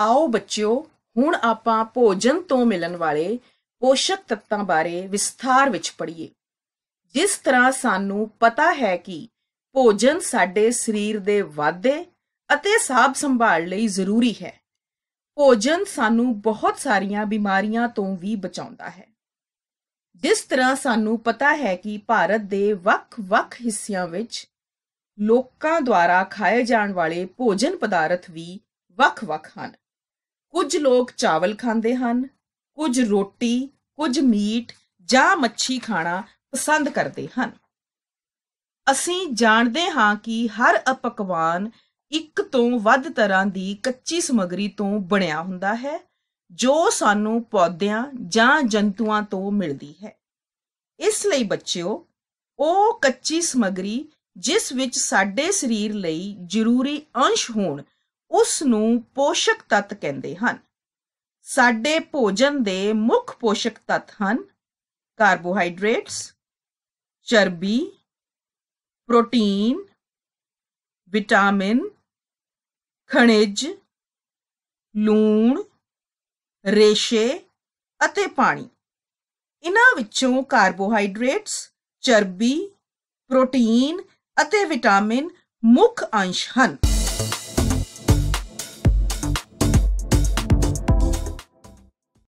ਆਓ ਬੱਚਿਓ ਹੁਣ ਆਪਾਂ ਭੋਜਨ ਤੋਂ ਮਿਲਣ ਵਾਲੇ ਪੋਸ਼ਕ ਤੱਤਾਂ ਬਾਰੇ ਵਿਸਥਾਰ ਵਿੱਚ ਪੜ੍ਹੀਏ ਜਿਸ ਤਰ੍ਹਾਂ ਸਾਨੂੰ ਪਤਾ ਹੈ ਕਿ ਭੋਜਨ ਸਾਡੇ ਸਰੀਰ ਦੇ ਵਾਧੇ ਅਤੇ ਸਾਬ ਸੰਭਾਲ ਲਈ ਜ਼ਰੂਰੀ ਹੈ ਭੋਜਨ ਸਾਨੂੰ ਬਹੁਤ ਸਾਰੀਆਂ ਬਿਮਾਰੀਆਂ ਤੋਂ ਵੀ ਬਚਾਉਂਦਾ ਹੈ ਜਿਸ ਤਰ੍ਹਾਂ ਸਾਨੂੰ ਪਤਾ ਹੈ ਕਿ ਭਾਰਤ ਦੇ ਵੱਖ-ਵੱਖ ਹਿੱਸਿਆਂ ਵਿੱਚ ਲੋਕਾਂ ਦੁਆਰਾ ਖਾਏ ਜਾਣ ਵਾਲੇ ਭੋਜਨ ਪਦਾਰਥ ਵੀ ਵੱਖ-ਵੱਖ ਹਨ ਕੁਝ ਲੋਕ ਚਾਵਲ ਖਾਂਦੇ ਹਨ ਕੁਝ ਰੋਟੀ ਕੁਝ ਮੀਟ ਜਾਂ ਮੱਛੀ ਖਾਣਾ ਪਸੰਦ ਕਰਦੇ ਹਨ ਅਸੀਂ ਜਾਣਦੇ ਹਾਂ ਕਿ ਹਰ ਅਪਕਵਾਨ ਇੱਕ ਤੋਂ ਵੱਧ ਤਰ੍ਹਾਂ ਦੀ ਕੱਚੀ ਸਮੱਗਰੀ ਤੋਂ ਬਣਿਆ ਹੁੰਦਾ ਹੈ ਜੋ ਸਾਨੂੰ ਪੌਦਿਆਂ ਜਾਂ ਜੰਤੂਆਂ ਤੋਂ ਮਿਲਦੀ ਹੈ ਇਸ ਲਈ ਬੱਚਿਓ ਉਹ ਕੱਚੀ ਸਮੱਗਰੀ ਜਿਸ ਵਿੱਚ ਸਾਡੇ ਸਰੀਰ ਲਈ ਜ਼ਰੂਰੀ ਅੰਸ਼ ਹੋਣ ਉਸ ਨੂੰ ਪੋਸ਼ਕ ਤੱਤ ਕਹਿੰਦੇ ਹਨ ਸਾਡੇ ਭੋਜਨ ਦੇ ਮੁੱਖ ਪੋਸ਼ਕ ਤੱਤ ਹਨ ਕਾਰਬੋਹਾਈਡਰੇਟਸ ਚਰਬੀ ਪ੍ਰੋਟੀਨ ਵਿਟਾਮਿਨ ਖਣਿਜ ਲੂਣ ਰੇਸ਼ੇ ਅਤੇ ਪਾਣੀ ਇਹਨਾਂ ਵਿੱਚੋਂ ਕਾਰਬੋਹਾਈਡਰੇਟਸ ਚਰਬੀ ਪ੍ਰੋਟੀਨ ਅਤੇ ਵਿਟਾਮਿਨ ਮੁੱਖ ਅੰਸ਼ ਹਨ